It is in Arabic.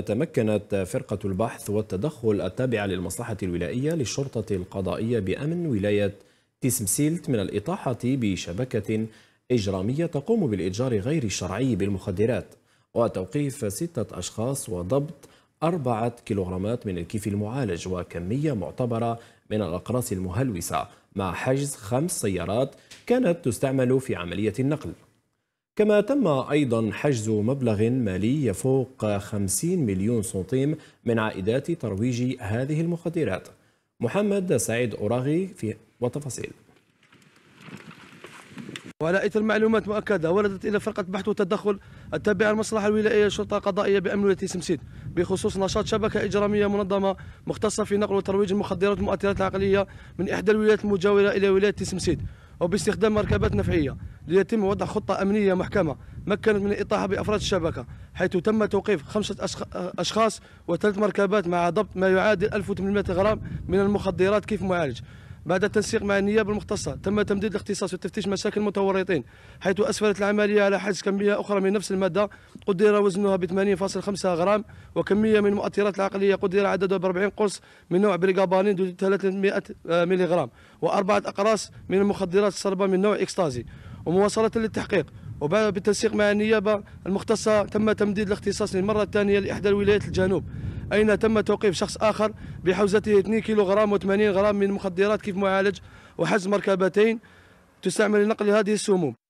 تمكنت فرقة البحث والتدخل التابعة للمصلحة الولائية للشرطة القضائية بأمن ولاية تسمسيلت من الإطاحة بشبكة إجرامية تقوم بالإتجار غير الشرعي بالمخدرات وتوقيف ستة أشخاص وضبط أربعة كيلوغرامات من الكيف المعالج وكمية معتبرة من الأقراص المهلوسة مع حجز خمس سيارات كانت تستعمل في عملية النقل كما تم أيضا حجز مبلغ مالي يفوق 50 مليون سنتيم من عائدات ترويج هذه المخدرات محمد سعيد أوراغي في وتفاصيل وعلى إثر معلومات مؤكدة وردت إلى فرقة بحث وتدخل التابعة المصلحة الولائية الشرطة القضائية بأمن ولاية سمسيد بخصوص نشاط شبكة إجرامية منظمة مختصة في نقل وترويج المخدرات والمؤثرات العقلية من إحدى الولايات المجاورة إلى ولاية سمسيد وباستخدام مركبات نفعية ليتم وضع خطة أمنية محكمة مكنت من الإطاحة بأفراد الشبكة حيث تم توقيف خمسة أشخاص وثلاث مركبات مع ضبط ما يعادل 1800 غرام من المخدرات كيف معالج بعد التنسيق مع النيابة المختصة تم تمديد الاختصاص وتفتيش مساكن المتورطين حيث أسفرت العملية على حجز كمية أخرى من نفس المادة قدر وزنها ب 80.5 غرام وكمية من المؤثرات العقلية قدر عددها ب 40 قرص من نوع بريغابانين 300 ملغ وأربعة أقراص من المخدرات الصلبة من نوع إكستازي ومواصلة للتحقيق وبالتنسيق مع النيابة المختصة تم تمديد الاختصاص للمرة الثانية لإحدى الولايات الجنوب أين تم توقيف شخص آخر بحوزته 2 كيلوغرام و80 غرام من مخدرات كيف معالج وحجز مركبتين تستعمل لنقل هذه السموم